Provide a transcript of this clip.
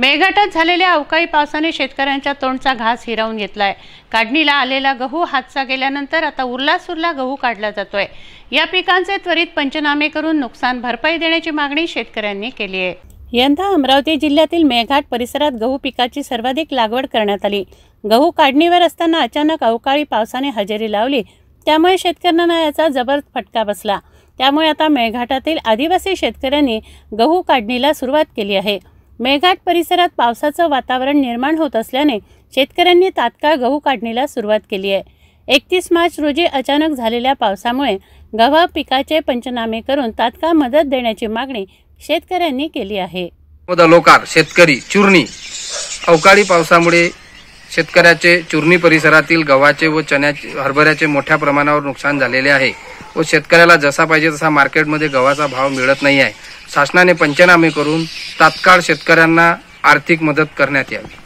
मेघाटात झालेल्या अवकाळी पावसाने शेतकऱ्यांच्या तोंडचा घास हिरावून घेतलाय काढणीला आलेला गहू हातचा गेल्यानंतर आता उरलासुरला गहू काढला जातोय या पिकांचे त्वरित पंचनामे करून नुकसान भरपाई देण्याची मागणी शेतकऱ्यांनी केली आहे यंदा अमरावती जिल्ह्यातील मेघाट परिसरात गहू पिकाची सर्वाधिक लागवड करण्यात आली गहू काढणीवर असताना अचानक अवकाळी पावसाने हजेरी लावली त्यामुळे शेतकऱ्यांना याचा जबर फटका बसला त्यामुळे आता मेळघाटातील आदिवासी शेतकऱ्यांनी गहू काढणीला सुरुवात केली आहे मेळघाट परिसरात पावसाचं वातावरण निर्माण होत असल्याने शेतकऱ्यांनी तात्काळ गहू काढणीला सुरुवात केली आहे एकतीस मार्च रोजी अचानक झालेल्या पावसामुळे गव्हा पिकाचे पंचनामे करून तात्काळ मदत देण्याची मागणी शेतकऱ्यांनी केली आहे लोकार शेतकरी चुरणी अवकाळी पावसामुळे शेतकऱ्याचे चुरणी परिसरातील गव्हाचे व चण्याचे हरभऱ्याचे मोठ्या प्रमाणावर नुकसान झालेले आहे व शेतकऱ्याला जसा पाहिजे तसा मार्केटमध्ये गव्हाचा भाव मिळत नाही आहे शासनाने पंचनामे करून तात्काळ शेतकऱ्यांना आर्थिक मदत करण्यात यावी